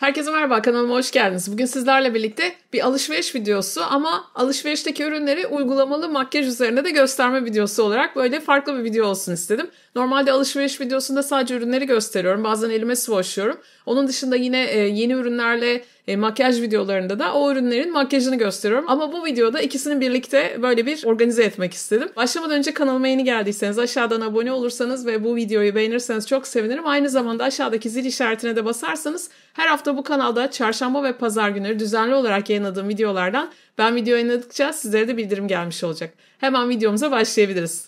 Herkese merhaba kanalıma hoş geldiniz. Bugün sizlerle birlikte bir alışveriş videosu ama alışverişteki ürünleri uygulamalı makyaj üzerine de gösterme videosu olarak böyle farklı bir video olsun istedim. Normalde alışveriş videosunda sadece ürünleri gösteriyorum. Bazen elime swatchlıyorum. Onun dışında yine e, yeni ürünlerle e, makyaj videolarında da o ürünlerin makyajını gösteriyorum. Ama bu videoda ikisini birlikte böyle bir organize etmek istedim. Başlamadan önce kanalıma yeni geldiyseniz aşağıdan abone olursanız ve bu videoyu beğenirseniz çok sevinirim. Aynı zamanda aşağıdaki zil işaretine de basarsanız her hafta bu kanalda çarşamba ve pazar günleri düzenli olarak yayınladığım videolardan ben video yayınladıkça sizlere de bildirim gelmiş olacak. Hemen videomuza başlayabiliriz.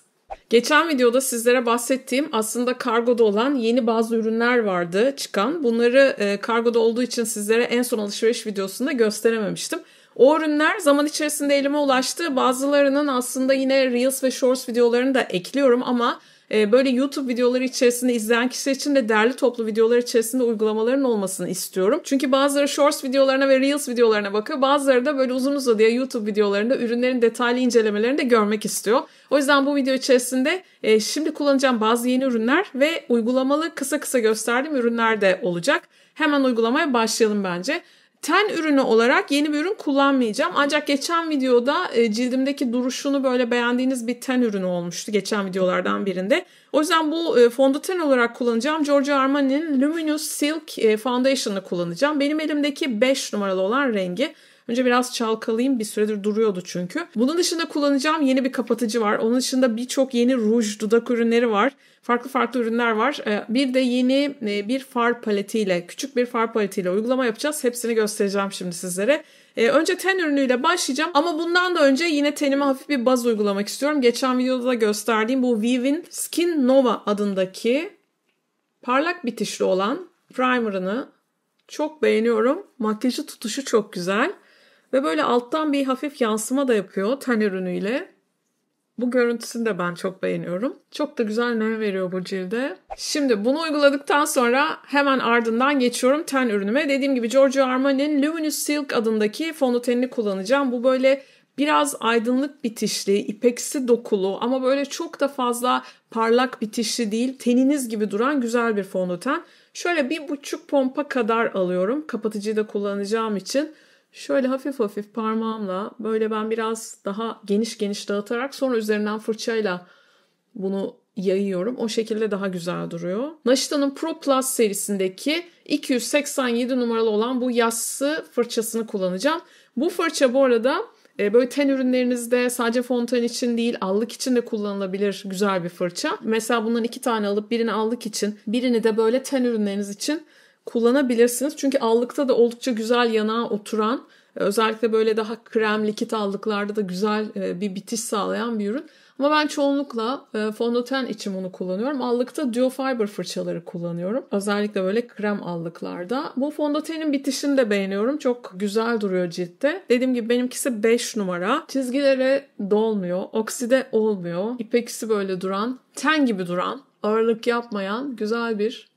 Geçen videoda sizlere bahsettiğim aslında kargoda olan yeni bazı ürünler vardı çıkan. Bunları e, kargoda olduğu için sizlere en son alışveriş videosunda gösterememiştim. O ürünler zaman içerisinde elime ulaştı. Bazılarının aslında yine Reels ve Shorts videolarını da ekliyorum ama ee, böyle YouTube videoları içerisinde izleyen kişi için de derli toplu videolar içerisinde uygulamaların olmasını istiyorum. Çünkü bazıları Shorts videolarına ve Reels videolarına bakıyor. Bazıları da böyle uzun uzadıya YouTube videolarında ürünlerin detaylı incelemelerini de görmek istiyor. O yüzden bu video içerisinde e, şimdi kullanacağım bazı yeni ürünler ve uygulamalı kısa kısa gösterdiğim ürünler de olacak. Hemen uygulamaya başlayalım bence ten ürünü olarak yeni bir ürün kullanmayacağım. Ancak geçen videoda e, cildimdeki duruşunu böyle beğendiğiniz bir ten ürünü olmuştu geçen videolardan birinde. O yüzden bu e, fondöten olarak kullanacağım Giorgio Armani'nin Luminous Silk e, Foundation'ı kullanacağım. Benim elimdeki 5 numaralı olan rengi. Önce biraz çalkalayayım bir süredir duruyordu çünkü. Bunun dışında kullanacağım yeni bir kapatıcı var. Onun dışında birçok yeni ruj, dudak ürünleri var farklı farklı ürünler var. Ee, bir de yeni e, bir far paletiyle, küçük bir far paletiyle uygulama yapacağız. Hepsini göstereceğim şimdi sizlere. Ee, önce ten ürünüyle başlayacağım ama bundan da önce yine tenime hafif bir baz uygulamak istiyorum. Geçen videoda da gösterdiğim bu Vivin Skin Nova adındaki parlak bitişli olan primerını çok beğeniyorum. Makyajı tutuşu çok güzel. Ve böyle alttan bir hafif yansıma da yapıyor ten ürünüyle. Bu görüntüsünü de ben çok beğeniyorum. Çok da güzel nem veriyor bu cilde. Şimdi bunu uyguladıktan sonra hemen ardından geçiyorum ten ürünüme. Dediğim gibi Giorgio Armani'nin Luminous Silk adındaki fondötenini kullanacağım. Bu böyle biraz aydınlık bitişli, ipeksi dokulu ama böyle çok da fazla parlak bitişli değil. Teniniz gibi duran güzel bir fondöten. Şöyle bir buçuk pompa kadar alıyorum. Kapatıcıyı da kullanacağım için. Şöyle hafif hafif parmağımla böyle ben biraz daha geniş geniş dağıtarak sonra üzerinden fırçayla bunu yayıyorum. O şekilde daha güzel duruyor. Naşita'nın Pro Plus serisindeki 287 numaralı olan bu yassı fırçasını kullanacağım. Bu fırça bu arada e, böyle ten ürünlerinizde sadece fontan için değil allık için de kullanılabilir güzel bir fırça. Mesela bundan iki tane alıp birini allık için birini de böyle ten ürünleriniz için kullanabilirsiniz. Çünkü allıkta da oldukça güzel yanağa oturan e, özellikle böyle daha krem likit allıklarda da güzel e, bir bitiş sağlayan bir ürün. Ama ben çoğunlukla e, fondöten için bunu kullanıyorum. Allıkta Duo Fiber fırçaları kullanıyorum. Özellikle böyle krem allıklarda. Bu fondötenin bitişini de beğeniyorum. Çok güzel duruyor ciltte. Dediğim gibi benimkisi 5 numara. Çizgilere dolmuyor, okside olmuyor. İpeksi böyle duran, ten gibi duran, ağırlık yapmayan güzel bir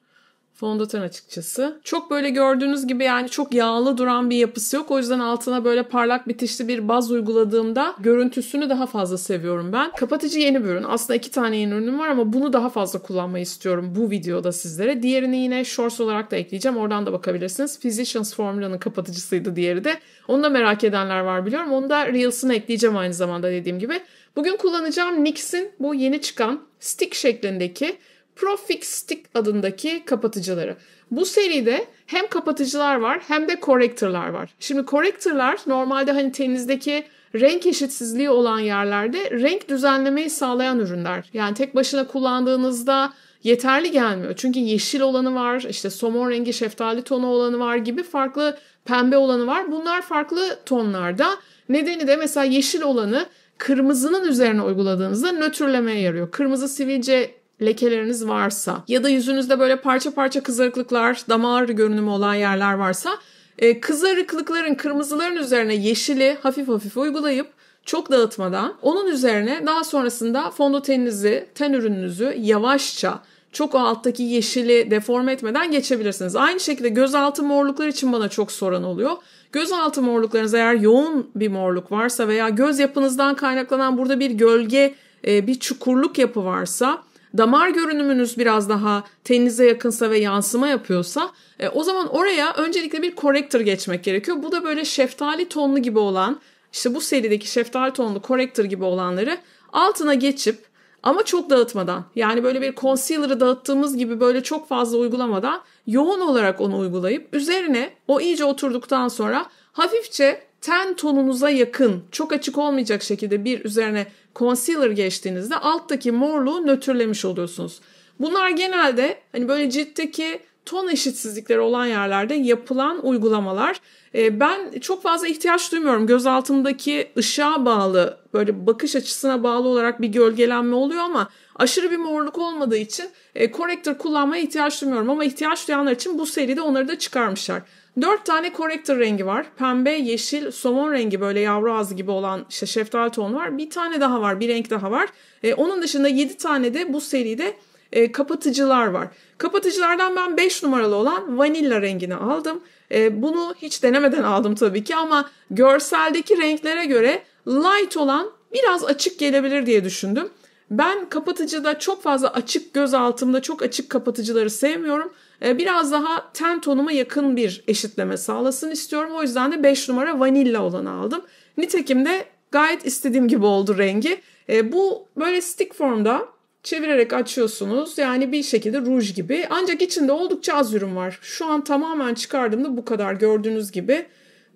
fondöten açıkçası. Çok böyle gördüğünüz gibi yani çok yağlı duran bir yapısı yok. O yüzden altına böyle parlak bitişli bir baz uyguladığımda görüntüsünü daha fazla seviyorum ben. Kapatıcı yeni bir ürün. Aslında iki tane yeni ürünüm var ama bunu daha fazla kullanmayı istiyorum bu videoda sizlere. Diğerini yine shorts olarak da ekleyeceğim. Oradan da bakabilirsiniz. Physicians Formula'nın kapatıcısıydı diğeri de. Onu da merak edenler var biliyorum. Onu da Reels'ını ekleyeceğim aynı zamanda dediğim gibi. Bugün kullanacağım NYX'in bu yeni çıkan stick şeklindeki Profix Stick adındaki kapatıcıları. Bu seride hem kapatıcılar var hem de corrector'lar var. Şimdi corrector'lar normalde hani tenizdeki renk eşitsizliği olan yerlerde renk düzenlemeyi sağlayan ürünler. Yani tek başına kullandığınızda yeterli gelmiyor. Çünkü yeşil olanı var, işte somon rengi, şeftali tonu olanı var gibi farklı pembe olanı var. Bunlar farklı tonlarda. Nedeni de mesela yeşil olanı kırmızının üzerine uyguladığınızda nötrlemeye yarıyor. Kırmızı sivilce lekeleriniz varsa ya da yüzünüzde böyle parça parça kızarıklıklar, damar görünümü olan yerler varsa e, kızarıklıkların kırmızıların üzerine yeşili hafif hafif uygulayıp çok dağıtmadan onun üzerine daha sonrasında fondöteninizi, ten ürününüzü yavaşça çok o alttaki yeşili deforme etmeden geçebilirsiniz. Aynı şekilde gözaltı morluklar için bana çok soran oluyor. Gözaltı morluklarınız eğer yoğun bir morluk varsa veya göz yapınızdan kaynaklanan burada bir gölge, e, bir çukurluk yapı varsa damar görünümünüz biraz daha teninize yakınsa ve yansıma yapıyorsa e, o zaman oraya öncelikle bir corrector geçmek gerekiyor. Bu da böyle şeftali tonlu gibi olan işte bu serideki şeftali tonlu corrector gibi olanları altına geçip ama çok dağıtmadan yani böyle bir concealer'ı dağıttığımız gibi böyle çok fazla uygulamadan yoğun olarak onu uygulayıp üzerine o iyice oturduktan sonra hafifçe ten tonunuza yakın çok açık olmayacak şekilde bir üzerine concealer geçtiğinizde alttaki morluğu nötrlemiş oluyorsunuz. Bunlar genelde hani böyle ciltteki ton eşitsizlikleri olan yerlerde yapılan uygulamalar. Ee, ben çok fazla ihtiyaç duymuyorum. Göz altındaki ışığa bağlı, böyle bakış açısına bağlı olarak bir gölgelenme oluyor ama aşırı bir morluk olmadığı için e, corrector kullanmaya ihtiyaç duymuyorum. Ama ihtiyaç duyanlar için bu seride onları da çıkarmışlar. Dört tane corrector rengi var. Pembe, yeşil, somon rengi böyle yavru ağzı gibi olan işte şeftali ton var. Bir tane daha var, bir renk daha var. E, onun dışında yedi tane de bu seride e, kapatıcılar var. Kapatıcılardan ben 5 numaralı olan vanilla rengini aldım. E, bunu hiç denemeden aldım tabii ki ama görseldeki renklere göre light olan biraz açık gelebilir diye düşündüm. Ben kapatıcıda çok fazla açık göz altımda çok açık kapatıcıları sevmiyorum. Ee, biraz daha ten tonuma yakın bir eşitleme sağlasın istiyorum. O yüzden de 5 numara vanilla olanı aldım. Nitekim de gayet istediğim gibi oldu rengi. Ee, bu böyle stick formda çevirerek açıyorsunuz. Yani bir şekilde ruj gibi. Ancak içinde oldukça az ürün var. Şu an tamamen çıkardığımda bu kadar gördüğünüz gibi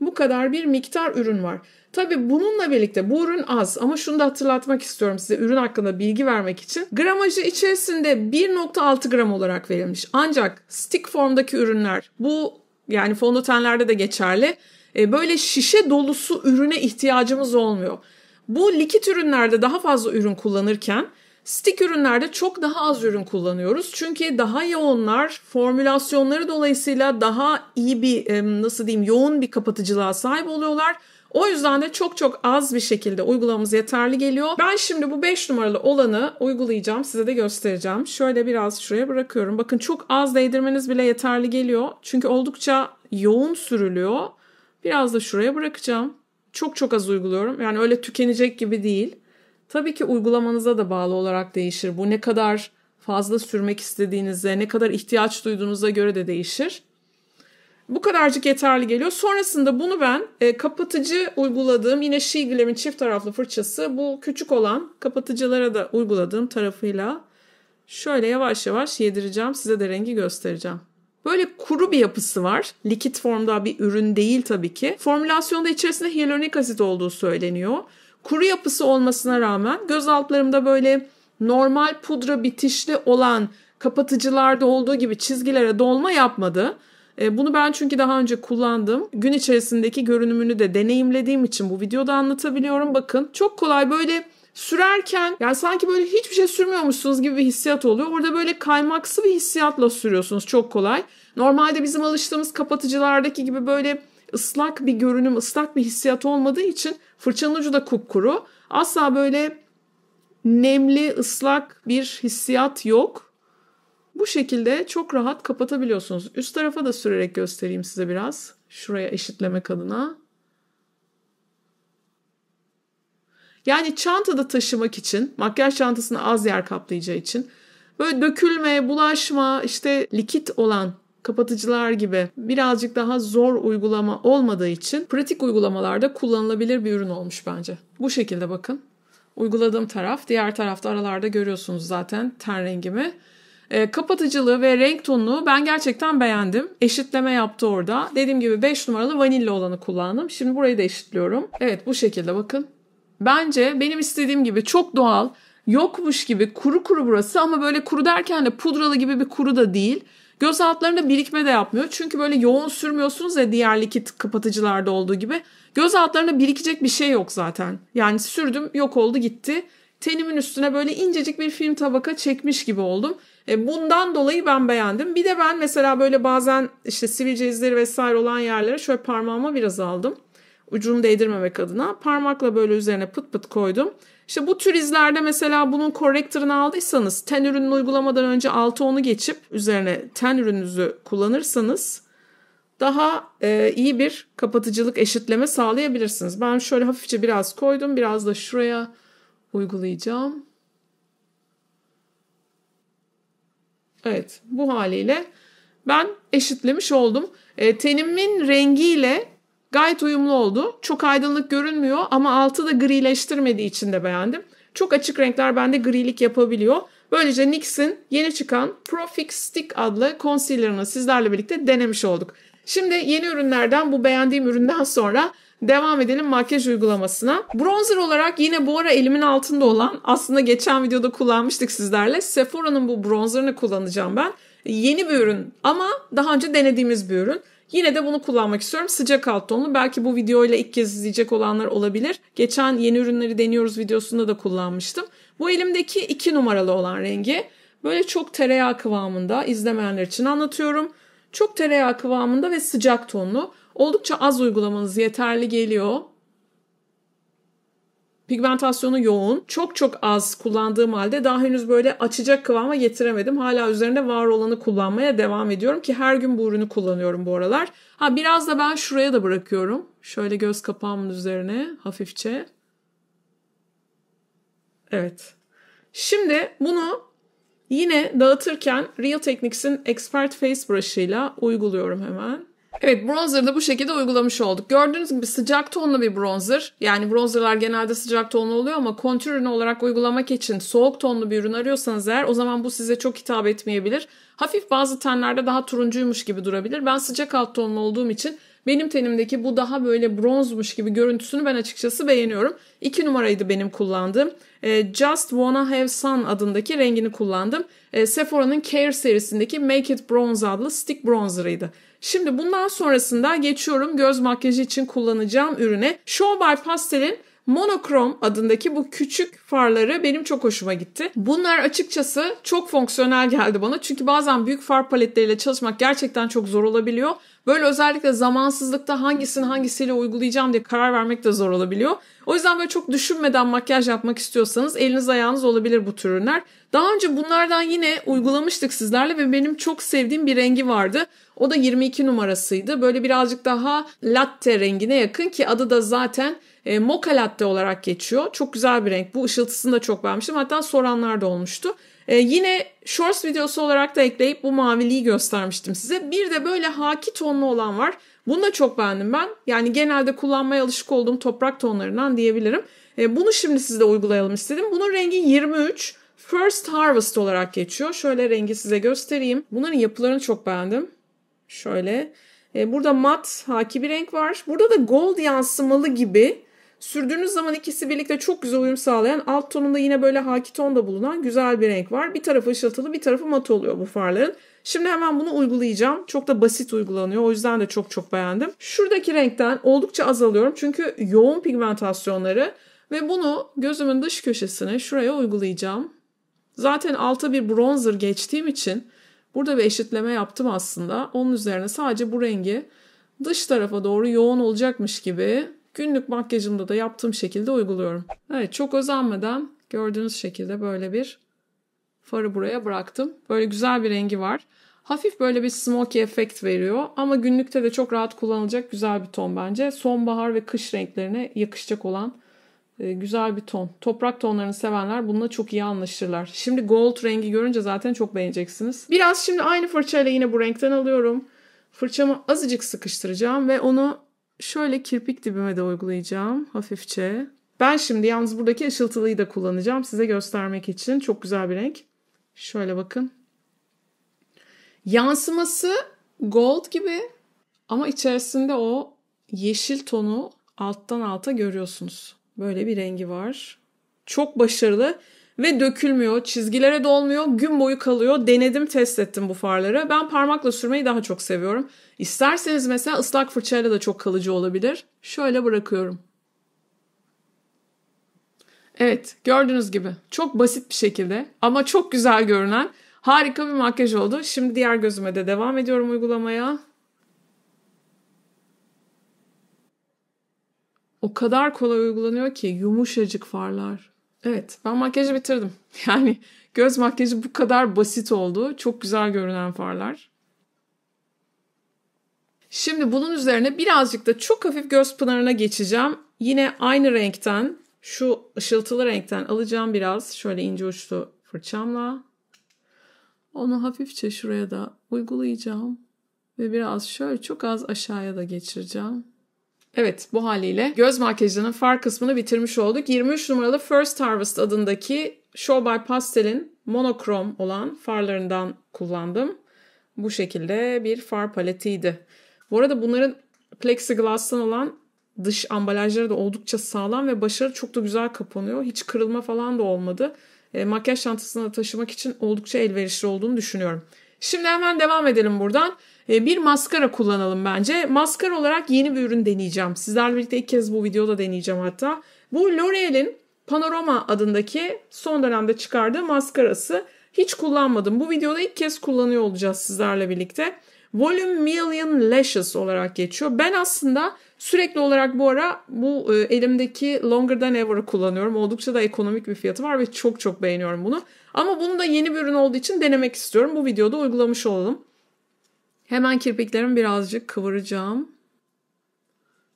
bu kadar bir miktar ürün var. Tabii bununla birlikte bu ürün az ama şunu da hatırlatmak istiyorum size ürün hakkında bilgi vermek için. Gramajı içerisinde 1.6 gram olarak verilmiş. Ancak stick formdaki ürünler bu yani fondötenlerde de geçerli. E, böyle şişe dolusu ürüne ihtiyacımız olmuyor. Bu likit ürünlerde daha fazla ürün kullanırken Stick ürünlerde çok daha az ürün kullanıyoruz. Çünkü daha yoğunlar, formülasyonları dolayısıyla daha iyi bir nasıl diyeyim yoğun bir kapatıcılığa sahip oluyorlar. O yüzden de çok çok az bir şekilde uygulamamız yeterli geliyor. Ben şimdi bu 5 numaralı olanı uygulayacağım. Size de göstereceğim. Şöyle biraz şuraya bırakıyorum. Bakın çok az değdirmeniz bile yeterli geliyor. Çünkü oldukça yoğun sürülüyor. Biraz da şuraya bırakacağım. Çok çok az uyguluyorum. Yani öyle tükenecek gibi değil. Tabii ki uygulamanıza da bağlı olarak değişir. Bu ne kadar fazla sürmek istediğinize, ne kadar ihtiyaç duyduğunuza göre de değişir. Bu kadarcık yeterli geliyor. Sonrasında bunu ben e, kapatıcı uyguladığım yine Shiglem'in çift taraflı fırçası bu küçük olan kapatıcılara da uyguladığım tarafıyla şöyle yavaş yavaş yedireceğim. Size de rengi göstereceğim. Böyle kuru bir yapısı var. Likit formda bir ürün değil tabii ki. Formülasyonda içerisinde hyaluronik asit olduğu söyleniyor. Kuru yapısı olmasına rağmen göz altlarımda böyle normal pudra bitişli olan kapatıcılarda olduğu gibi çizgilere dolma yapmadı. E, bunu ben çünkü daha önce kullandım. Gün içerisindeki görünümünü de deneyimlediğim için bu videoda anlatabiliyorum. Bakın çok kolay böyle sürerken yani sanki böyle hiçbir şey sürmüyormuşsunuz gibi bir hissiyat oluyor. Orada böyle kaymaksı bir hissiyatla sürüyorsunuz çok kolay. Normalde bizim alıştığımız kapatıcılardaki gibi böyle ıslak bir görünüm, ıslak bir hissiyat olmadığı için Fırçanın ucu da kupkuru. Asla böyle nemli, ıslak bir hissiyat yok. Bu şekilde çok rahat kapatabiliyorsunuz. Üst tarafa da sürerek göstereyim size biraz. Şuraya eşitlemek adına. Yani çantada taşımak için, makyaj çantasını az yer kaplayacağı için böyle dökülme, bulaşma, işte likit olan kapatıcılar gibi birazcık daha zor uygulama olmadığı için pratik uygulamalarda kullanılabilir bir ürün olmuş bence. Bu şekilde bakın. Uyguladığım taraf, diğer tarafta aralarda görüyorsunuz zaten ten rengimi. E, kapatıcılığı ve renk tonunu ben gerçekten beğendim. Eşitleme yaptı orada. Dediğim gibi 5 numaralı vanilya olanı kullandım. Şimdi burayı da eşitliyorum. Evet bu şekilde bakın. Bence benim istediğim gibi çok doğal, yokmuş gibi kuru kuru burası ama böyle kuru derken de pudralı gibi bir kuru da değil. Göz altlarında birikme de yapmıyor. Çünkü böyle yoğun sürmüyorsunuz ya diğer likit kapatıcılarda olduğu gibi. göz altlarında birikecek bir şey yok zaten. Yani sürdüm yok oldu gitti. Tenimin üstüne böyle incecik bir film tabaka çekmiş gibi oldum. E, bundan dolayı ben beğendim. Bir de ben mesela böyle bazen işte sivilce izleri vesaire olan yerlere şöyle parmağıma biraz aldım. Ucunu değdirmemek adına. Parmakla böyle üzerine pıt pıt koydum. İşte bu tür izlerde mesela bunun corrector'ını aldıysanız ten ürününü uygulamadan önce 6-10'u geçip üzerine ten ürününüzü kullanırsanız daha e, iyi bir kapatıcılık eşitleme sağlayabilirsiniz. Ben şöyle hafifçe biraz koydum. Biraz da şuraya uygulayacağım. Evet bu haliyle ben eşitlemiş oldum. E, tenimin rengiyle Gayet uyumlu oldu. Çok aydınlık görünmüyor ama altı da grileştirmediği için de beğendim. Çok açık renkler bende grilik yapabiliyor. Böylece NYX'in yeni çıkan Profix Stick adlı concealer'ını sizlerle birlikte denemiş olduk. Şimdi yeni ürünlerden bu beğendiğim üründen sonra devam edelim makyaj uygulamasına. Bronzer olarak yine bu ara elimin altında olan aslında geçen videoda kullanmıştık sizlerle Sephora'nın bu bronzerını kullanacağım ben. Yeni bir ürün ama daha önce denediğimiz bir ürün. Yine de bunu kullanmak istiyorum. Sıcak alt tonlu. Belki bu videoyla ilk kez izleyecek olanlar olabilir. Geçen yeni ürünleri deniyoruz videosunda da kullanmıştım. Bu elimdeki iki numaralı olan rengi. Böyle çok tereyağı kıvamında izlemeyenler için anlatıyorum. Çok tereyağı kıvamında ve sıcak tonlu. Oldukça az uygulamanız yeterli geliyor. Pigmentasyonu yoğun. Çok çok az kullandığım halde daha henüz böyle açacak kıvama getiremedim. Hala üzerinde var olanı kullanmaya devam ediyorum ki her gün bu ürünü kullanıyorum bu aralar. Ha biraz da ben şuraya da bırakıyorum. Şöyle göz kapağımın üzerine hafifçe. Evet. Şimdi bunu yine dağıtırken Real Techniques'in Expert Face Brush'ıyla uyguluyorum hemen. Evet bronzer'ı da bu şekilde uygulamış olduk. Gördüğünüz gibi sıcak tonlu bir bronzer. Yani bronzerlar genelde sıcak tonlu oluyor ama kontür ürünü olarak uygulamak için soğuk tonlu bir ürün arıyorsanız eğer o zaman bu size çok hitap etmeyebilir. Hafif bazı tenlerde daha turuncuymuş gibi durabilir. Ben sıcak alt tonlu olduğum için benim tenimdeki bu daha böyle bronzmuş gibi görüntüsünü ben açıkçası beğeniyorum. İki numaraydı benim kullandığım. Ee, Just Wanna Have Sun adındaki rengini kullandım. Ee, Sephora'nın Care serisindeki Make It Bronze adlı stick bronzer'ıydı. Şimdi bundan sonrasında geçiyorum göz makyajı için kullanacağım ürüne. Show by Pastel'in Monochrome adındaki bu küçük farları benim çok hoşuma gitti. Bunlar açıkçası çok fonksiyonel geldi bana. Çünkü bazen büyük far paletleriyle çalışmak gerçekten çok zor olabiliyor. Böyle özellikle zamansızlıkta hangisini hangisiyle uygulayacağım diye karar vermek de zor olabiliyor. O yüzden böyle çok düşünmeden makyaj yapmak istiyorsanız eliniz ayağınız olabilir bu tür ürünler. Daha önce bunlardan yine uygulamıştık sizlerle ve benim çok sevdiğim bir rengi vardı. O da 22 numarasıydı. Böyle birazcık daha latte rengine yakın ki adı da zaten e, mocha latte olarak geçiyor. Çok güzel bir renk. Bu ışıltısını da çok beğenmiştim. Hatta soranlar da olmuştu. E, yine shorts videosu olarak da ekleyip bu maviliği göstermiştim size. Bir de böyle haki tonlu olan var. Bunu da çok beğendim ben. Yani genelde kullanmaya alışık olduğum toprak tonlarından diyebilirim. E, bunu şimdi sizde uygulayalım istedim. Bunun rengi 23. First Harvest olarak geçiyor. Şöyle rengi size göstereyim. Bunların yapılarını çok beğendim. Şöyle. E, burada mat haki bir renk var. Burada da gold yansımalı gibi. Sürdüğünüz zaman ikisi birlikte çok güzel uyum sağlayan alt tonunda yine böyle haki tonda bulunan güzel bir renk var. Bir tarafı ışıltılı bir tarafı mat oluyor bu farların. Şimdi hemen bunu uygulayacağım. Çok da basit uygulanıyor. O yüzden de çok çok beğendim. Şuradaki renkten oldukça azalıyorum. Çünkü yoğun pigmentasyonları ve bunu gözümün dış köşesine şuraya uygulayacağım. Zaten alta bir bronzer geçtiğim için Burada bir eşitleme yaptım aslında. Onun üzerine sadece bu rengi dış tarafa doğru yoğun olacakmış gibi günlük makyajımda da yaptığım şekilde uyguluyorum. Evet çok özenmeden gördüğünüz şekilde böyle bir farı buraya bıraktım. Böyle güzel bir rengi var. Hafif böyle bir smoky efekt veriyor ama günlükte de çok rahat kullanılacak güzel bir ton bence. Sonbahar ve kış renklerine yakışacak olan e, güzel bir ton. Toprak tonlarını sevenler bununla çok iyi anlaşırlar. Şimdi gold rengi görünce zaten çok beğeneceksiniz. Biraz şimdi aynı fırçayla yine bu renkten alıyorum. Fırçamı azıcık sıkıştıracağım ve onu şöyle kirpik dibime de uygulayacağım hafifçe. Ben şimdi yalnız buradaki ışıltılıyı da kullanacağım size göstermek için. Çok güzel bir renk. Şöyle bakın. Yansıması gold gibi ama içerisinde o yeşil tonu alttan alta görüyorsunuz. Böyle bir rengi var. Çok başarılı ve dökülmüyor. Çizgilere dolmuyor. Gün boyu kalıyor. Denedim, test ettim bu farları. Ben parmakla sürmeyi daha çok seviyorum. İsterseniz mesela ıslak fırçayla da çok kalıcı olabilir. Şöyle bırakıyorum. Evet, gördüğünüz gibi çok basit bir şekilde ama çok güzel görünen harika bir makyaj oldu. Şimdi diğer gözüme de devam ediyorum uygulamaya. o kadar kolay uygulanıyor ki yumuşacık farlar. Evet ben makyajı bitirdim. Yani göz makyajı bu kadar basit oldu. Çok güzel görünen farlar. Şimdi bunun üzerine birazcık da çok hafif göz pınarına geçeceğim. Yine aynı renkten şu ışıltılı renkten alacağım biraz. Şöyle ince uçlu fırçamla. Onu hafifçe şuraya da uygulayacağım. Ve biraz şöyle çok az aşağıya da geçireceğim. Evet bu haliyle göz makyajının far kısmını bitirmiş olduk. 23 numaralı First Harvest adındaki Show by Pastel'in monokrom olan farlarından kullandım. Bu şekilde bir far paletiydi. Bu arada bunların plexiglass'tan olan dış ambalajları da oldukça sağlam ve başarı çok da güzel kapanıyor. Hiç kırılma falan da olmadı. E, makyaj çantasına taşımak için oldukça elverişli olduğunu düşünüyorum. Şimdi hemen devam edelim buradan. Ee, bir maskara kullanalım bence. Maskara olarak yeni bir ürün deneyeceğim. Sizlerle birlikte ilk kez bu videoda deneyeceğim hatta. Bu L'Oreal'in Panorama adındaki son dönemde çıkardığı maskarası. Hiç kullanmadım. Bu videoda ilk kez kullanıyor olacağız sizlerle birlikte. Volume Million Lashes olarak geçiyor. Ben aslında sürekli olarak bu ara bu e, elimdeki Longer Than Ever'ı kullanıyorum. Oldukça da ekonomik bir fiyatı var ve çok çok beğeniyorum bunu. Ama bunu da yeni bir ürün olduğu için denemek istiyorum. Bu videoda uygulamış olalım. Hemen kirpiklerimi birazcık kıvıracağım.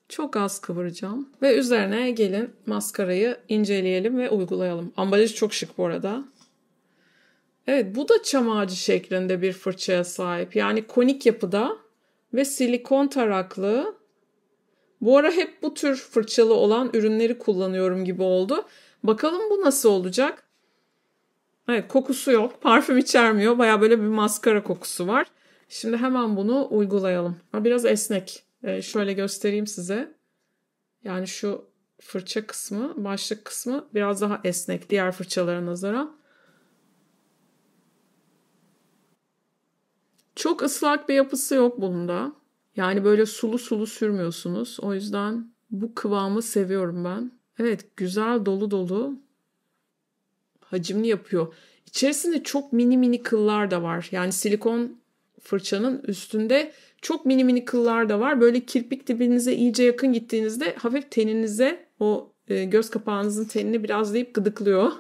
Çok az kıvıracağım. Ve üzerine gelin maskarayı inceleyelim ve uygulayalım. Ambalaj çok şık bu arada. Evet bu da çam ağacı şeklinde bir fırçaya sahip. Yani konik yapıda ve silikon taraklı. Bu ara hep bu tür fırçalı olan ürünleri kullanıyorum gibi oldu. Bakalım bu nasıl olacak? Evet kokusu yok. Parfüm içermiyor. Baya böyle bir maskara kokusu var. Şimdi hemen bunu uygulayalım. Ha, biraz esnek. Ee, şöyle göstereyim size. Yani şu fırça kısmı, başlık kısmı biraz daha esnek diğer fırçalara nazaran. Çok ıslak bir yapısı yok bunda. Yani böyle sulu sulu sürmüyorsunuz. O yüzden bu kıvamı seviyorum ben. Evet güzel dolu dolu hacimli yapıyor. İçerisinde çok mini mini kıllar da var. Yani silikon fırçanın üstünde çok mini mini kıllar da var. Böyle kirpik dibinize iyice yakın gittiğinizde hafif teninize o e, göz kapağınızın tenini biraz deyip gıdıklıyor.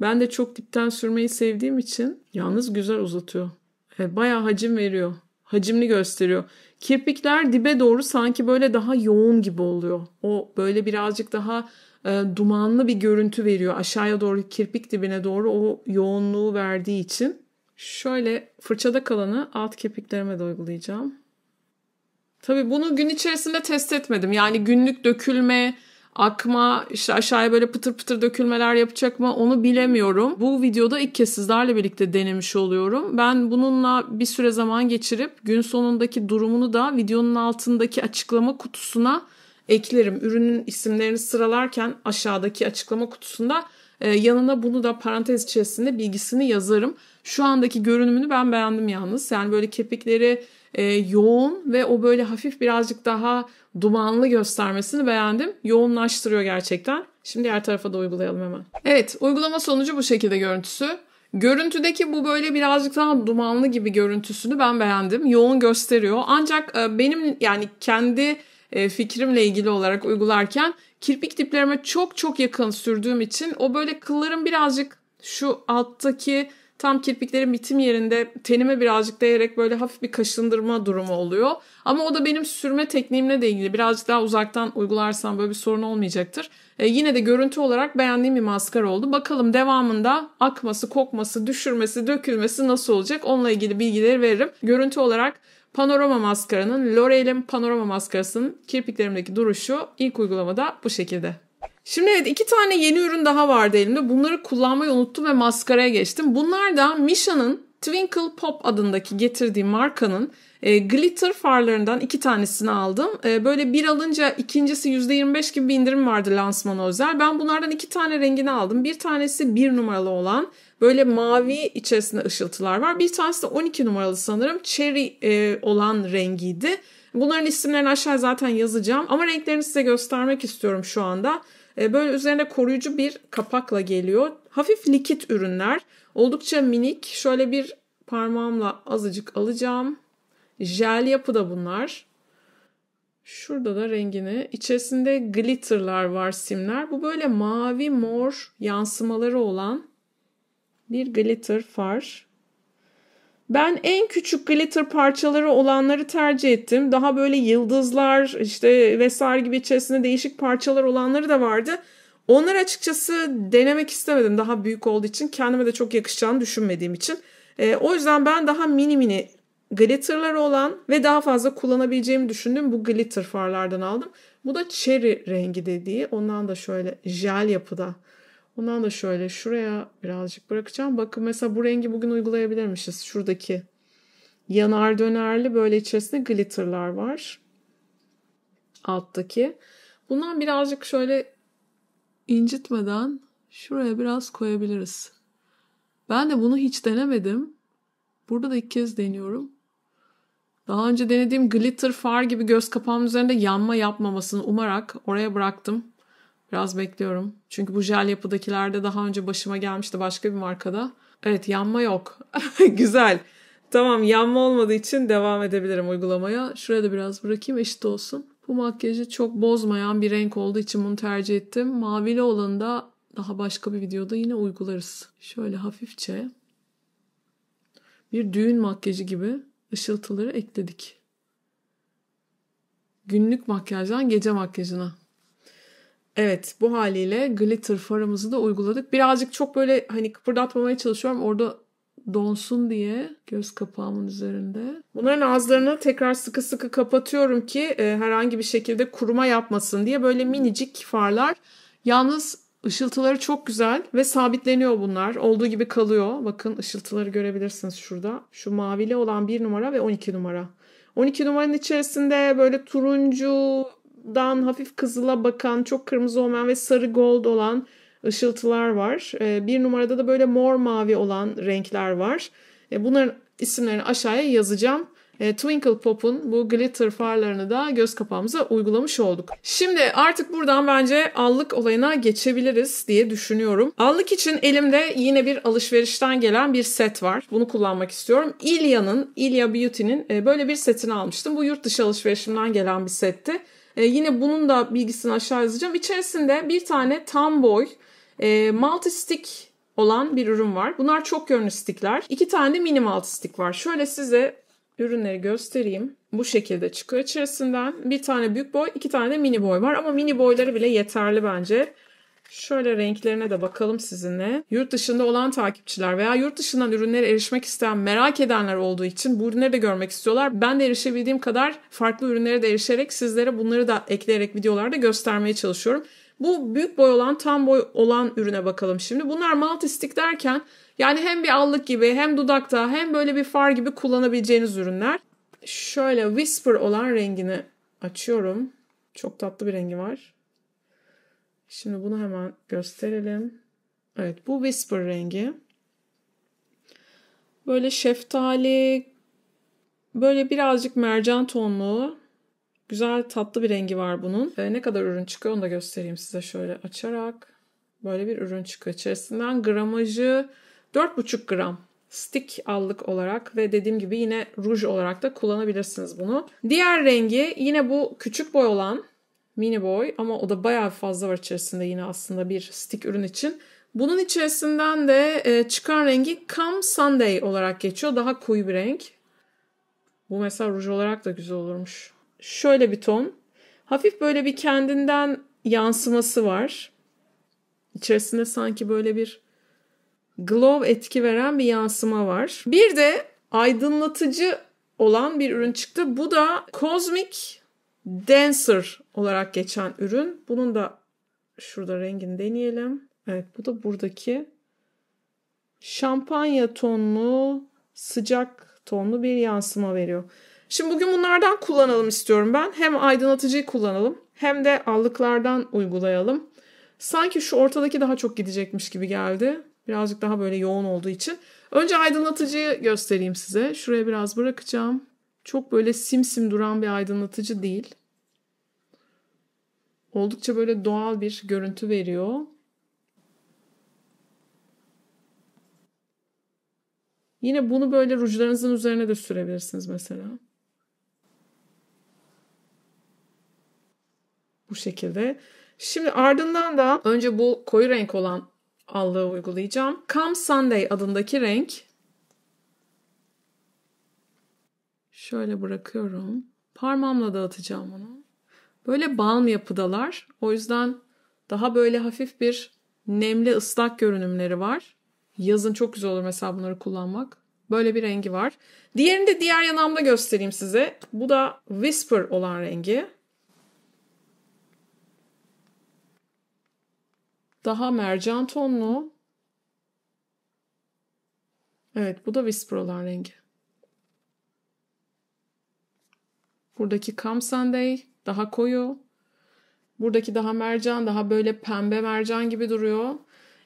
Ben de çok dipten sürmeyi sevdiğim için yalnız güzel uzatıyor. E, bayağı hacim veriyor. Hacimli gösteriyor. Kirpikler dibe doğru sanki böyle daha yoğun gibi oluyor. O böyle birazcık daha e, dumanlı bir görüntü veriyor. Aşağıya doğru kirpik dibine doğru o yoğunluğu verdiği için. Şöyle fırçada kalanı alt kepiklerime de uygulayacağım. Tabii bunu gün içerisinde test etmedim. Yani günlük dökülme, akma, işte aşağıya böyle pıtır pıtır dökülmeler yapacak mı onu bilemiyorum. Bu videoda ilk kez sizlerle birlikte denemiş oluyorum. Ben bununla bir süre zaman geçirip gün sonundaki durumunu da videonun altındaki açıklama kutusuna eklerim. Ürünün isimlerini sıralarken aşağıdaki açıklama kutusunda e, yanına bunu da parantez içerisinde bilgisini yazarım. Şu andaki görünümünü ben beğendim yalnız. Yani böyle kepikleri e, yoğun ve o böyle hafif birazcık daha dumanlı göstermesini beğendim. Yoğunlaştırıyor gerçekten. Şimdi diğer tarafa da uygulayalım hemen. Evet uygulama sonucu bu şekilde görüntüsü. Görüntüdeki bu böyle birazcık daha dumanlı gibi görüntüsünü ben beğendim. Yoğun gösteriyor. Ancak e, benim yani kendi e, fikrimle ilgili olarak uygularken kirpik diplerime çok çok yakın sürdüğüm için o böyle kılların birazcık şu alttaki tam kirpiklerin bitim yerinde tenime birazcık değerek böyle hafif bir kaşındırma durumu oluyor. Ama o da benim sürme tekniğimle de ilgili. Birazcık daha uzaktan uygularsam böyle bir sorun olmayacaktır. E, yine de görüntü olarak beğendiğim bir maskara oldu. Bakalım devamında akması, kokması, düşürmesi, dökülmesi nasıl olacak? Onunla ilgili bilgileri veririm. Görüntü olarak Panorama maskaranın L'Oreal'in panorama maskarasının kirpiklerimdeki duruşu ilk uygulamada bu şekilde. Şimdi evet iki tane yeni ürün daha vardı elimde. Bunları kullanmayı unuttum ve maskaraya geçtim. Bunlar da Misha'nın Twinkle Pop adındaki getirdiği markanın e, glitter farlarından iki tanesini aldım. E, böyle bir alınca ikincisi %25 gibi bir indirim vardı lansmana özel. Ben bunlardan iki tane rengini aldım. Bir tanesi bir numaralı olan Böyle mavi içerisinde ışıltılar var. Bir tanesi de 12 numaralı sanırım. Cherry e, olan rengiydi. Bunların isimlerini aşağı zaten yazacağım. Ama renklerini size göstermek istiyorum şu anda. E, böyle üzerine koruyucu bir kapakla geliyor. Hafif likit ürünler. Oldukça minik. Şöyle bir parmağımla azıcık alacağım. Jel yapıda bunlar. Şurada da rengini. İçerisinde glitterlar var simler. Bu böyle mavi mor yansımaları olan bir glitter far. Ben en küçük glitter parçaları olanları tercih ettim. Daha böyle yıldızlar işte vesaire gibi içerisinde değişik parçalar olanları da vardı. Onlar açıkçası denemek istemedim daha büyük olduğu için. Kendime de çok yakışacağını düşünmediğim için. E, o yüzden ben daha mini mini glitterları olan ve daha fazla kullanabileceğimi düşündüğüm bu glitter farlardan aldım. Bu da cherry rengi dediği. Ondan da şöyle jel yapıda Bundan da şöyle şuraya birazcık bırakacağım. Bakın mesela bu rengi bugün uygulayabilirmişiz. Şuradaki yanar dönerli böyle içerisinde glitterlar var. Alttaki. Bundan birazcık şöyle incitmeden şuraya biraz koyabiliriz. Ben de bunu hiç denemedim. Burada da ilk kez deniyorum. Daha önce denediğim glitter far gibi göz kapağımın üzerinde yanma yapmamasını umarak oraya bıraktım. Biraz bekliyorum. Çünkü bu jel yapıdakilerde daha önce başıma gelmişti başka bir markada. Evet yanma yok. Güzel. Tamam yanma olmadığı için devam edebilirim uygulamaya. Şuraya da biraz bırakayım eşit olsun. Bu makyajı çok bozmayan bir renk olduğu için bunu tercih ettim. Mavili olanı da daha başka bir videoda yine uygularız. Şöyle hafifçe bir düğün makyajı gibi ışıltıları ekledik. Günlük makyajdan gece makyajına. Evet bu haliyle glitter farımızı da uyguladık. Birazcık çok böyle hani kıpırdatmamaya çalışıyorum. Orada donsun diye göz kapağımın üzerinde. Bunların ağızlarını tekrar sıkı sıkı kapatıyorum ki e, herhangi bir şekilde kuruma yapmasın diye böyle minicik farlar. Yalnız ışıltıları çok güzel ve sabitleniyor bunlar. Olduğu gibi kalıyor. Bakın ışıltıları görebilirsiniz şurada. Şu mavili olan 1 numara ve 12 numara. 12 numaranın içerisinde böyle turuncu, dan hafif kızıla bakan, çok kırmızı olmayan ve sarı gold olan ışıltılar var. E, bir numarada da böyle mor mavi olan renkler var. E, bunların isimlerini aşağıya yazacağım. Ee, Twinkle Pop'un bu glitter farlarını da göz kapağımıza uygulamış olduk. Şimdi artık buradan bence allık olayına geçebiliriz diye düşünüyorum. Allık için elimde yine bir alışverişten gelen bir set var. Bunu kullanmak istiyorum. Ilya'nın, Ilya Beauty'nin e, böyle bir setini almıştım. Bu yurt dışı alışverişimden gelen bir setti. E, yine bunun da bilgisini aşağı yazacağım. İçerisinde bir tane tam boy e, multi stick olan bir ürün var. Bunlar çok yönlü stickler. İki tane mini multi stick var. Şöyle size ürünleri göstereyim. Bu şekilde çıkıyor içerisinden. Bir tane büyük boy, iki tane de mini boy var. Ama mini boyları bile yeterli bence. Şöyle renklerine de bakalım sizinle. Yurt dışında olan takipçiler veya yurt dışından ürünlere erişmek isteyen merak edenler olduğu için bu ürünleri de görmek istiyorlar. Ben de erişebildiğim kadar farklı ürünlere de erişerek sizlere bunları da ekleyerek videolarda göstermeye çalışıyorum. Bu büyük boy olan tam boy olan ürüne bakalım şimdi. Bunlar multistik derken yani hem bir allık gibi hem dudakta hem böyle bir far gibi kullanabileceğiniz ürünler. Şöyle whisper olan rengini açıyorum. Çok tatlı bir rengi var. Şimdi bunu hemen gösterelim. Evet bu whisper rengi. Böyle şeftali, böyle birazcık mercan tonlu. Güzel tatlı bir rengi var bunun. Ee, ne kadar ürün çıkıyor onu da göstereyim size şöyle açarak. Böyle bir ürün çıkıyor. içerisinden. gramajı 4,5 gram stick allık olarak ve dediğim gibi yine ruj olarak da kullanabilirsiniz bunu. Diğer rengi yine bu küçük boy olan mini boy ama o da bayağı fazla var içerisinde yine aslında bir stick ürün için. Bunun içerisinden de e, çıkan rengi Come Sunday olarak geçiyor. Daha koyu bir renk. Bu mesela ruj olarak da güzel olurmuş. Şöyle bir ton. Hafif böyle bir kendinden yansıması var. İçerisinde sanki böyle bir glow etki veren bir yansıma var. Bir de aydınlatıcı olan bir ürün çıktı. Bu da Cosmic Dancer olarak geçen ürün. Bunun da şurada rengini deneyelim. Evet bu da buradaki şampanya tonlu sıcak tonlu bir yansıma veriyor. Şimdi bugün bunlardan kullanalım istiyorum ben. Hem aydınlatıcıyı kullanalım hem de allıklardan uygulayalım. Sanki şu ortadaki daha çok gidecekmiş gibi geldi. Birazcık daha böyle yoğun olduğu için. Önce aydınlatıcıyı göstereyim size. Şuraya biraz bırakacağım çok böyle simsim duran bir aydınlatıcı değil. Oldukça böyle doğal bir görüntü veriyor. Yine bunu böyle rujlarınızın üzerine de sürebilirsiniz mesela. Bu şekilde. Şimdi ardından da önce bu koyu renk olan allığı uygulayacağım. Come Sunday adındaki renk Şöyle bırakıyorum. Parmağımla dağıtacağım onu. Böyle balm yapıdalar. O yüzden daha böyle hafif bir nemli ıslak görünümleri var. Yazın çok güzel olur mesela bunları kullanmak. Böyle bir rengi var. Diğerini de diğer yanağımda göstereyim size. Bu da Whisper olan rengi. Daha mercan tonlu. Evet bu da Whisper olan rengi. Buradaki Come Sunday daha koyu. Buradaki daha mercan, daha böyle pembe mercan gibi duruyor.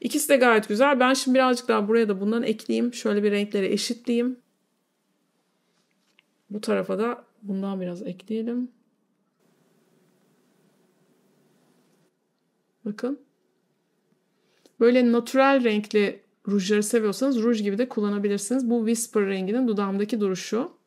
İkisi de gayet güzel. Ben şimdi birazcık daha buraya da bundan ekleyeyim. Şöyle bir renkleri eşitleyeyim. Bu tarafa da bundan biraz ekleyelim. Bakın. Böyle natural renkli rujları seviyorsanız ruj gibi de kullanabilirsiniz. Bu Whisper renginin dudağımdaki duruşu.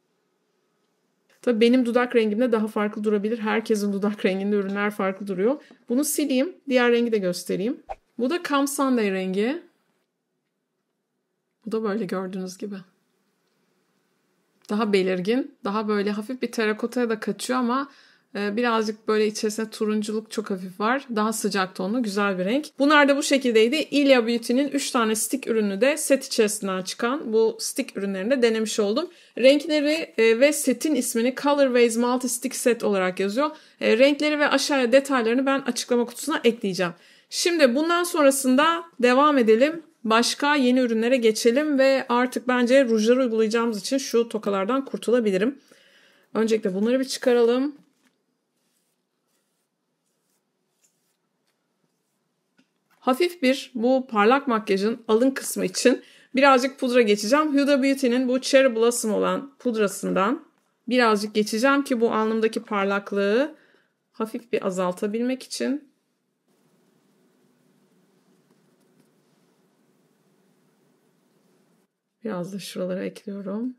Tabii benim dudak rengimde daha farklı durabilir. Herkesin dudak renginde ürünler farklı duruyor. Bunu sileyim. Diğer rengi de göstereyim. Bu da Come Sunday rengi. Bu da böyle gördüğünüz gibi. Daha belirgin, daha böyle hafif bir terakotaya da kaçıyor ama ee, birazcık böyle içerisinde turunculuk çok hafif var. Daha sıcak tonlu güzel bir renk. Bunlar da bu şekildeydi. Ilia Beauty'nin 3 tane stick ürünü de set içerisinden çıkan bu stick ürünlerini de denemiş oldum. Renkleri e, ve setin ismini Colorways Multi Stick Set olarak yazıyor. E, renkleri ve aşağıya detaylarını ben açıklama kutusuna ekleyeceğim. Şimdi bundan sonrasında devam edelim. Başka yeni ürünlere geçelim ve artık bence rujları uygulayacağımız için şu tokalardan kurtulabilirim. Öncelikle bunları bir çıkaralım. hafif bir bu parlak makyajın alın kısmı için birazcık pudra geçeceğim. Huda Beauty'nin bu Cherry Blossom olan pudrasından birazcık geçeceğim ki bu alnımdaki parlaklığı hafif bir azaltabilmek için. Biraz da şuralara ekliyorum.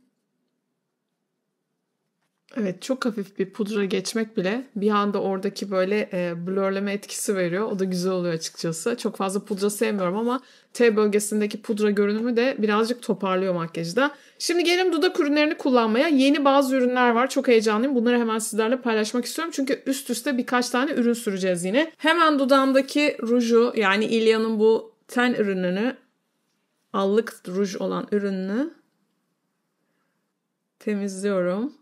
Evet çok hafif bir pudra geçmek bile bir anda oradaki böyle e, blurleme etkisi veriyor. O da güzel oluyor açıkçası. Çok fazla pudra sevmiyorum ama T bölgesindeki pudra görünümü de birazcık toparlıyor makyajda. Şimdi gelin dudak ürünlerini kullanmaya. Yeni bazı ürünler var. Çok heyecanlıyım. Bunları hemen sizlerle paylaşmak istiyorum. Çünkü üst üste birkaç tane ürün süreceğiz yine. Hemen dudağımdaki ruju yani Ilya'nın bu ten ürününü allık ruj olan ürününü temizliyorum.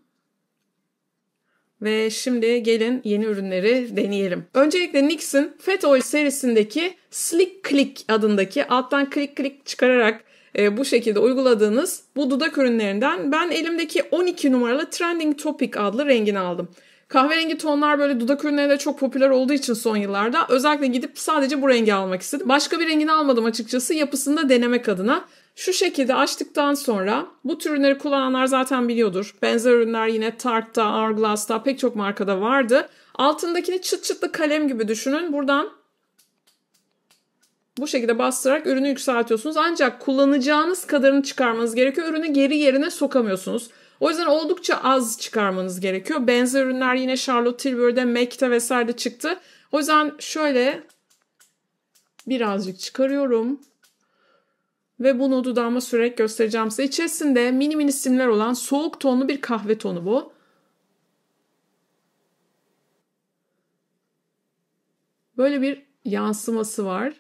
Ve şimdi gelin yeni ürünleri deneyelim. Öncelikle Nixon Fat Oil serisindeki Slick Click adındaki alttan klik klik çıkararak e, bu şekilde uyguladığınız bu dudak ürünlerinden ben elimdeki 12 numaralı Trending Topic adlı rengini aldım. Kahverengi tonlar böyle dudak ürünlerinde çok popüler olduğu için son yıllarda özellikle gidip sadece bu rengi almak istedim. Başka bir rengini almadım açıkçası yapısında denemek adına. Şu şekilde açtıktan sonra bu tür ürünleri kullananlar zaten biliyordur. Benzer ürünler yine Tarte'da, Hourglass'ta pek çok markada vardı. Altındakini çıt çıtlı kalem gibi düşünün. Buradan bu şekilde bastırarak ürünü yükseltiyorsunuz. Ancak kullanacağınız kadarını çıkarmanız gerekiyor. Ürünü geri yerine sokamıyorsunuz. O yüzden oldukça az çıkarmanız gerekiyor. Benzer ürünler yine Charlotte Tilbury'de, MAC'te vesaire çıktı. O yüzden şöyle birazcık çıkarıyorum. Ve bunu dudağıma sürerek göstereceğim size. İçerisinde mini mini simler olan soğuk tonlu bir kahve tonu bu. Böyle bir yansıması var.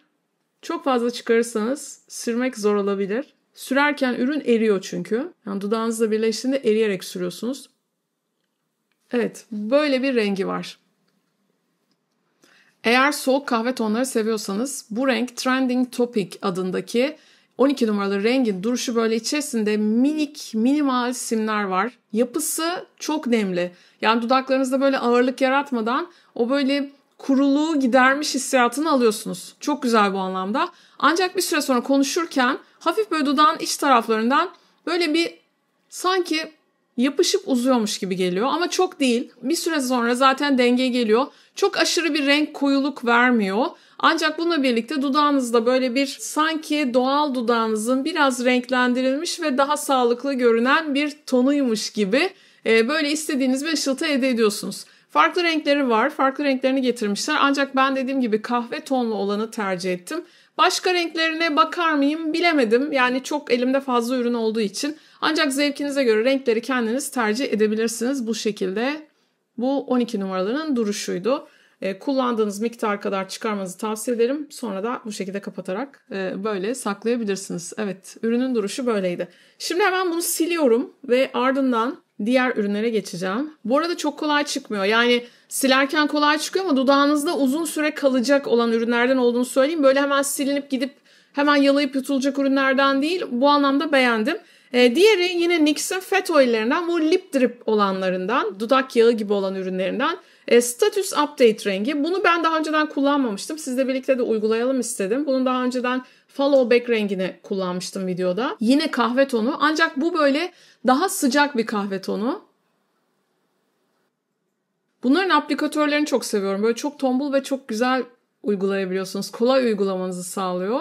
Çok fazla çıkarırsanız sürmek zor olabilir. Sürerken ürün eriyor çünkü. Yani dudağınızla birleştiğinde eriyerek sürüyorsunuz. Evet, böyle bir rengi var. Eğer soğuk kahve tonları seviyorsanız bu renk Trending Topic adındaki 12 numaralı rengin duruşu böyle içerisinde minik minimal simler var. Yapısı çok nemli. Yani dudaklarınızda böyle ağırlık yaratmadan o böyle kuruluğu gidermiş hissiyatını alıyorsunuz. Çok güzel bu anlamda. Ancak bir süre sonra konuşurken hafif böyle dudağın iç taraflarından böyle bir sanki yapışıp uzuyormuş gibi geliyor ama çok değil. Bir süre sonra zaten denge geliyor. Çok aşırı bir renk koyuluk vermiyor. Ancak bununla birlikte dudağınızda böyle bir sanki doğal dudağınızın biraz renklendirilmiş ve daha sağlıklı görünen bir tonuymuş gibi e, böyle istediğiniz bir ışıltı elde ediyorsunuz. Farklı renkleri var. Farklı renklerini getirmişler. Ancak ben dediğim gibi kahve tonlu olanı tercih ettim. Başka renklerine bakar mıyım bilemedim. Yani çok elimde fazla ürün olduğu için. Ancak zevkinize göre renkleri kendiniz tercih edebilirsiniz bu şekilde. Bu 12 numaraların duruşuydu. E, kullandığınız miktar kadar çıkarmanızı tavsiye ederim. Sonra da bu şekilde kapatarak e, böyle saklayabilirsiniz. Evet ürünün duruşu böyleydi. Şimdi hemen bunu siliyorum ve ardından diğer ürünlere geçeceğim. Bu arada çok kolay çıkmıyor. Yani silerken kolay çıkıyor ama dudağınızda uzun süre kalacak olan ürünlerden olduğunu söyleyeyim. Böyle hemen silinip gidip hemen yalayıp yutulacak ürünlerden değil. Bu anlamda beğendim. Ee, diğeri yine Nix'in FET oylerinden bu lip drip olanlarından, dudak yağı gibi olan ürünlerinden e, Status Update rengi. Bunu ben daha önceden kullanmamıştım. Sizle birlikte de uygulayalım istedim. Bunu daha önceden Follow Back rengini kullanmıştım videoda. Yine kahve tonu ancak bu böyle daha sıcak bir kahve tonu. Bunların aplikatörlerini çok seviyorum. Böyle çok tombul ve çok güzel uygulayabiliyorsunuz. Kolay uygulamanızı sağlıyor.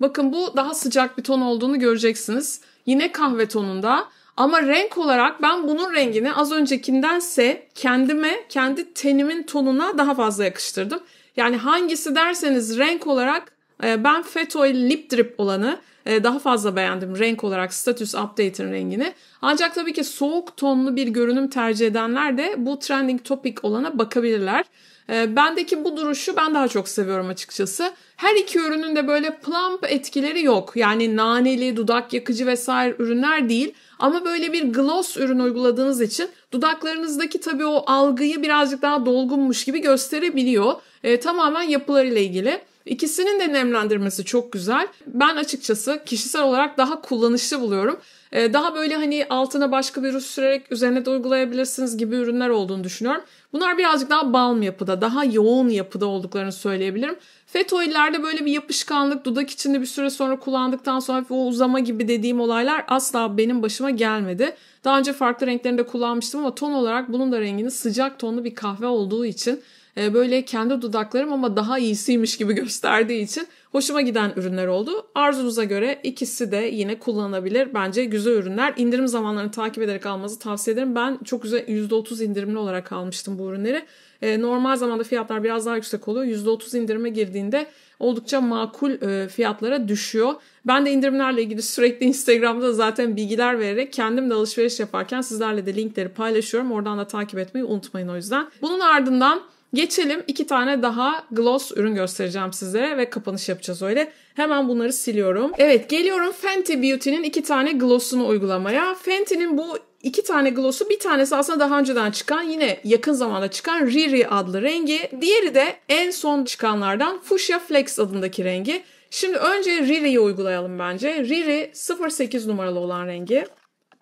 Bakın bu daha sıcak bir ton olduğunu göreceksiniz. Yine kahve tonunda ama renk olarak ben bunun rengini az öncekindense kendime, kendi tenimin tonuna daha fazla yakıştırdım. Yani hangisi derseniz renk olarak e, ben Fetoy Lip Drip olanı e, daha fazla beğendim renk olarak status update'in rengini. Ancak tabii ki soğuk tonlu bir görünüm tercih edenler de bu trending topic olana bakabilirler. E, bendeki bu duruşu ben daha çok seviyorum açıkçası. Her iki ürünün de böyle plump etkileri yok. Yani naneli, dudak yakıcı vesaire ürünler değil. Ama böyle bir gloss ürün uyguladığınız için dudaklarınızdaki tabii o algıyı birazcık daha dolgunmuş gibi gösterebiliyor. E, tamamen yapılarıyla ilgili. İkisinin de nemlendirmesi çok güzel. Ben açıkçası kişisel olarak daha kullanışlı buluyorum. Ee, daha böyle hani altına başka bir rus sürerek üzerine de uygulayabilirsiniz gibi ürünler olduğunu düşünüyorum. Bunlar birazcık daha balm yapıda, daha yoğun yapıda olduklarını söyleyebilirim. Fetoillerde böyle bir yapışkanlık, dudak içinde bir süre sonra kullandıktan sonra o uzama gibi dediğim olaylar asla benim başıma gelmedi. Daha önce farklı renklerinde kullanmıştım ama ton olarak bunun da renginin sıcak tonlu bir kahve olduğu için ee, böyle kendi dudaklarım ama daha iyisiymiş gibi gösterdiği için hoşuma giden ürünler oldu. Arzunuza göre ikisi de yine kullanılabilir. Bence güzel ürünler. İndirim zamanlarını takip ederek almanızı tavsiye ederim. Ben çok güzel %30 indirimli olarak almıştım bu ürünleri. Ee, normal zamanda fiyatlar biraz daha yüksek oluyor. %30 indirime girdiğinde oldukça makul e, fiyatlara düşüyor. Ben de indirimlerle ilgili sürekli Instagram'da zaten bilgiler vererek kendim de alışveriş yaparken sizlerle de linkleri paylaşıyorum. Oradan da takip etmeyi unutmayın o yüzden. Bunun ardından Geçelim iki tane daha gloss ürün göstereceğim sizlere ve kapanış yapacağız öyle. Hemen bunları siliyorum. Evet geliyorum Fenty Beauty'nin iki tane glossunu uygulamaya. Fenty'nin bu iki tane gloss'u bir tanesi aslında daha önceden çıkan yine yakın zamanda çıkan Riri adlı rengi. Diğeri de en son çıkanlardan Fuchsia Flex adındaki rengi. Şimdi önce Riri'yi uygulayalım bence. Riri 08 numaralı olan rengi.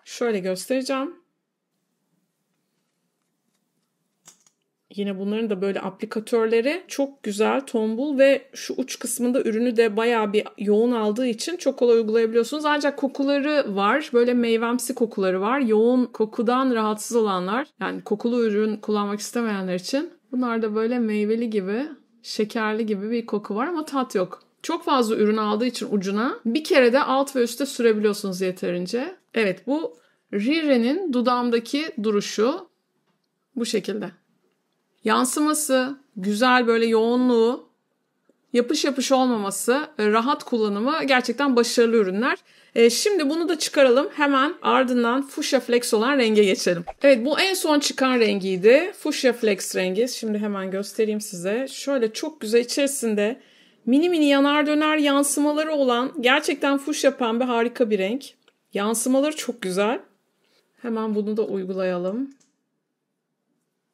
Şöyle göstereceğim. Yine bunların da böyle aplikatörleri çok güzel, tombul ve şu uç kısmında ürünü de bayağı bir yoğun aldığı için çok kolay uygulayabiliyorsunuz. Ancak kokuları var. Böyle meyvemsi kokuları var. Yoğun kokudan rahatsız olanlar yani kokulu ürün kullanmak istemeyenler için bunlar da böyle meyveli gibi, şekerli gibi bir koku var ama tat yok. Çok fazla ürün aldığı için ucuna bir kere de alt ve üste sürebiliyorsunuz yeterince. Evet bu Rire'nin dudağımdaki duruşu bu şekilde. Yansıması, güzel böyle yoğunluğu, yapış yapış olmaması, e, rahat kullanımı gerçekten başarılı ürünler. E, şimdi bunu da çıkaralım. Hemen ardından fuşya flex olan renge geçelim. Evet bu en son çıkan rengiydi. Fuşya flex rengi. Şimdi hemen göstereyim size. Şöyle çok güzel içerisinde mini mini yanar döner yansımaları olan gerçekten fuşya pembe harika bir renk. Yansımaları çok güzel. Hemen bunu da uygulayalım.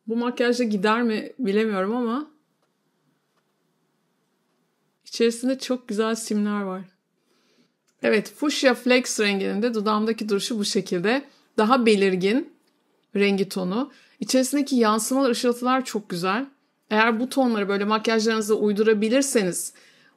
Bu makyajla gider mi bilemiyorum ama içerisinde çok güzel simler var. Evet, fuchsia flex renginin de dudağımdaki duruşu bu şekilde. Daha belirgin rengi tonu. İçerisindeki yansımalar, ışıltılar çok güzel. Eğer bu tonları böyle makyajlarınıza uydurabilirseniz,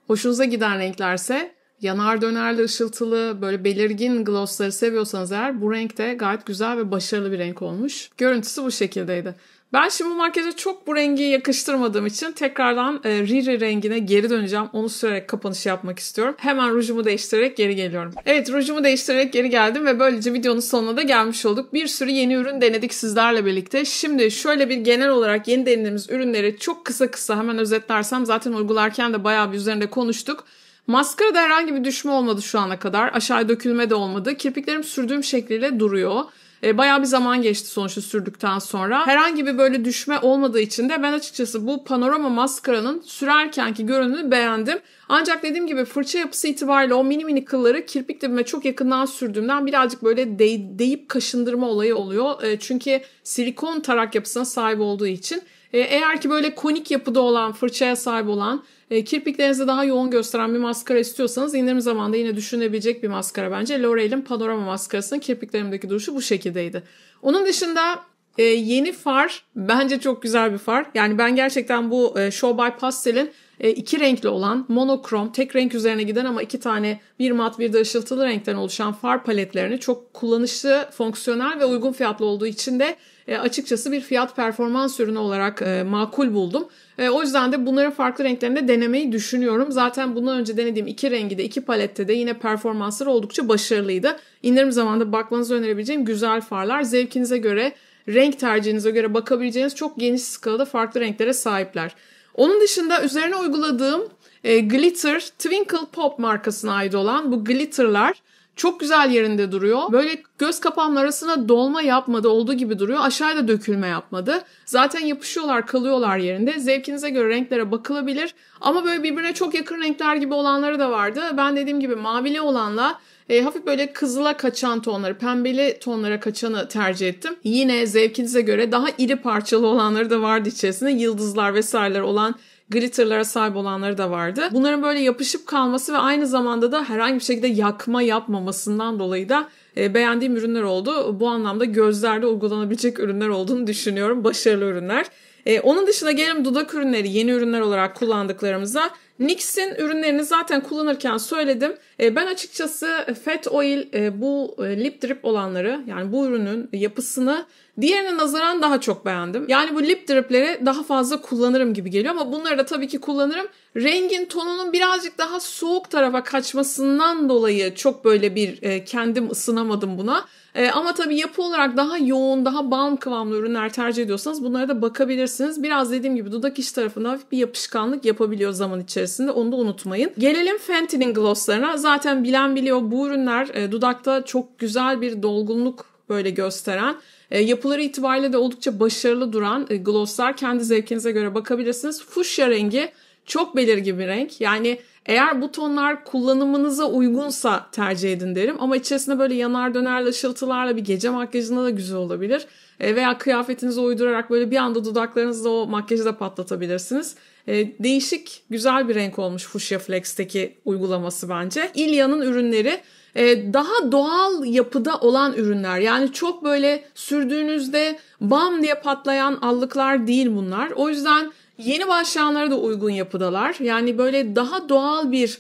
hoşunuza giden renklerse yanar dönerli, ışıltılı, böyle belirgin glossları seviyorsanız eğer bu renk de gayet güzel ve başarılı bir renk olmuş. Görüntüsü bu şekildeydi. Ben şimdi bu makyaja çok bu rengi yakıştırmadığım için tekrardan e, Riri rengine geri döneceğim. Onu sürerek kapanışı yapmak istiyorum. Hemen rujumu değiştirerek geri geliyorum. Evet rujumu değiştirerek geri geldim ve böylece videonun sonuna da gelmiş olduk. Bir sürü yeni ürün denedik sizlerle birlikte. Şimdi şöyle bir genel olarak yeni denediğimiz ürünleri çok kısa kısa hemen özetlersem zaten uygularken de bayağı bir üzerinde konuştuk. Maskarada herhangi bir düşme olmadı şu ana kadar. Aşağı dökülme de olmadı. Kirpiklerim sürdüğüm şekliyle duruyor. E, bayağı bir zaman geçti sonuçta sürdükten sonra. Herhangi bir böyle düşme olmadığı için de ben açıkçası bu panorama maskaranın sürerkenki görünümünü beğendim. Ancak dediğim gibi fırça yapısı itibariyle o mini mini kılları kirpik dibime çok yakından sürdüğümden birazcık böyle de- deyip kaşındırma olayı oluyor. E, çünkü silikon tarak yapısına sahip olduğu için e, eğer ki böyle konik yapıda olan, fırçaya sahip olan e, kirpiklerinizi daha yoğun gösteren bir maskara istiyorsanız indirim zamanında yine düşünebilecek bir maskara bence. L'Oreal'in Panorama maskarasının kirpiklerimdeki duruşu bu şekildeydi. Onun dışında e, yeni far bence çok güzel bir far. Yani ben gerçekten bu e, Show by Pastel'in e, iki renkli olan monokrom tek renk üzerine giden ama iki tane bir mat bir de ışıltılı renkten oluşan far paletlerini çok kullanışlı, fonksiyonel ve uygun fiyatlı olduğu için de e, açıkçası bir fiyat performans ürünü olarak e, makul buldum. E, o yüzden de bunların farklı renklerinde denemeyi düşünüyorum. Zaten bundan önce denediğim iki rengi de iki palette de yine performansları oldukça başarılıydı. İndirim zamanında bakmanızı önerebileceğim güzel farlar. Zevkinize göre, renk tercihinize göre bakabileceğiniz çok geniş skalada farklı renklere sahipler. Onun dışında üzerine uyguladığım e, Glitter Twinkle Pop markasına ait olan bu glitterlar çok güzel yerinde duruyor. Böyle göz kapağımın arasına dolma yapmadı olduğu gibi duruyor. Aşağıda dökülme yapmadı. Zaten yapışıyorlar kalıyorlar yerinde. Zevkinize göre renklere bakılabilir. Ama böyle birbirine çok yakın renkler gibi olanları da vardı. Ben dediğim gibi mavili olanla e, hafif böyle kızıla kaçan tonları, pembeli tonlara kaçanı tercih ettim. Yine zevkinize göre daha iri parçalı olanları da vardı içerisinde. Yıldızlar vesaireler olan glitterlara sahip olanları da vardı. Bunların böyle yapışıp kalması ve aynı zamanda da herhangi bir şekilde yakma yapmamasından dolayı da e, beğendiğim ürünler oldu. Bu anlamda gözlerde uygulanabilecek ürünler olduğunu düşünüyorum. Başarılı ürünler. Ee, onun dışında gelin dudak ürünleri yeni ürünler olarak kullandıklarımıza. NYX'in ürünlerini zaten kullanırken söyledim. E, ben açıkçası Fat Oil e, bu e, lip drip olanları yani bu ürünün yapısını diğerine nazaran daha çok beğendim. Yani bu lip dripleri daha fazla kullanırım gibi geliyor ama bunları da tabii ki kullanırım. Rengin tonunun birazcık daha soğuk tarafa kaçmasından dolayı çok böyle bir kendim ısınamadım buna. Ama tabii yapı olarak daha yoğun, daha balm kıvamlı ürünler tercih ediyorsanız bunlara da bakabilirsiniz. Biraz dediğim gibi dudak iç tarafında hafif bir yapışkanlık yapabiliyor zaman içerisinde. Onu da unutmayın. Gelelim Fenty'nin glosslarına zaten bilen biliyor bu ürünler e, dudakta çok güzel bir dolgunluk böyle gösteren e, yapıları itibariyle de oldukça başarılı duran e, glosslar kendi zevkinize göre bakabilirsiniz. Fuşya rengi çok belirgin bir renk. Yani eğer bu tonlar kullanımınıza uygunsa tercih edin derim. Ama içerisinde böyle yanar dönerli ışıltılarla bir gece makyajında da güzel olabilir. E, veya kıyafetinizi uydurarak böyle bir anda dudaklarınızda o makyajı da patlatabilirsiniz. E, değişik güzel bir renk olmuş Fuchsia Flex'teki uygulaması bence. Ilya'nın ürünleri e, daha doğal yapıda olan ürünler. Yani çok böyle sürdüğünüzde bam diye patlayan allıklar değil bunlar. O yüzden yeni başlayanlara da uygun yapıdalar. Yani böyle daha doğal bir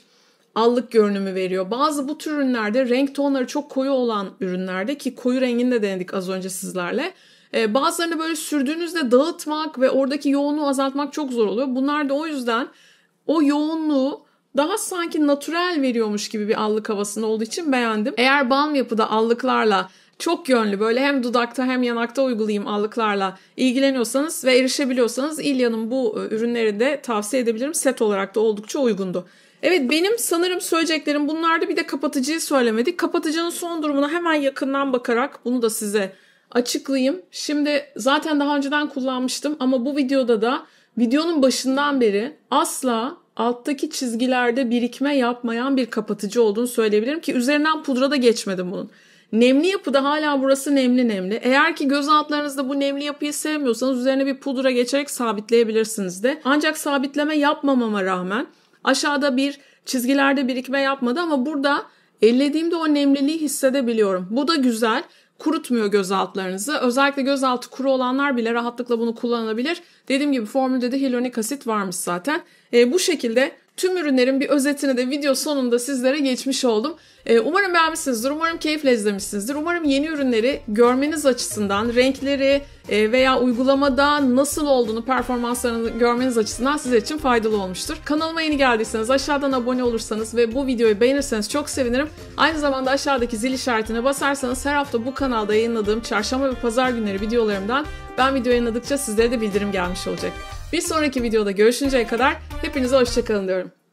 allık görünümü veriyor. Bazı bu tür ürünlerde renk tonları çok koyu olan ürünlerde ki koyu rengini de denedik az önce sizlerle e, bazılarını böyle sürdüğünüzde dağıtmak ve oradaki yoğunluğu azaltmak çok zor oluyor. Bunlar da o yüzden o yoğunluğu daha sanki natürel veriyormuş gibi bir allık havasında olduğu için beğendim. Eğer balm yapıda allıklarla çok yönlü böyle hem dudakta hem yanakta uygulayayım allıklarla ilgileniyorsanız ve erişebiliyorsanız İlya'nın bu e, ürünleri de tavsiye edebilirim. Set olarak da oldukça uygundu. Evet benim sanırım söyleyeceklerim bunlarda bir de kapatıcıyı söylemedik. Kapatıcının son durumuna hemen yakından bakarak bunu da size açıklayayım. Şimdi zaten daha önceden kullanmıştım ama bu videoda da videonun başından beri asla alttaki çizgilerde birikme yapmayan bir kapatıcı olduğunu söyleyebilirim ki üzerinden pudra da geçmedim bunun. Nemli yapıda hala burası nemli nemli. Eğer ki göz altlarınızda bu nemli yapıyı sevmiyorsanız üzerine bir pudra geçerek sabitleyebilirsiniz de. Ancak sabitleme yapmamama rağmen aşağıda bir çizgilerde birikme yapmadı ama burada ellediğimde o nemliliği hissedebiliyorum. Bu da güzel kurutmuyor gözaltlarınızı. Özellikle gözaltı kuru olanlar bile rahatlıkla bunu kullanabilir. Dediğim gibi formülde de hyaluronik asit varmış zaten. E, bu şekilde tüm ürünlerin bir özetini de video sonunda sizlere geçmiş oldum. Ee, umarım beğenmişsinizdir, umarım keyifle izlemişsinizdir. Umarım yeni ürünleri görmeniz açısından, renkleri e, veya uygulamada nasıl olduğunu, performanslarını görmeniz açısından size için faydalı olmuştur. Kanalıma yeni geldiyseniz aşağıdan abone olursanız ve bu videoyu beğenirseniz çok sevinirim. Aynı zamanda aşağıdaki zil işaretine basarsanız her hafta bu kanalda yayınladığım çarşamba ve pazar günleri videolarımdan ben video yayınladıkça sizlere de bildirim gelmiş olacak. Bir sonraki videoda görüşünceye kadar hepinize hoşçakalın diyorum.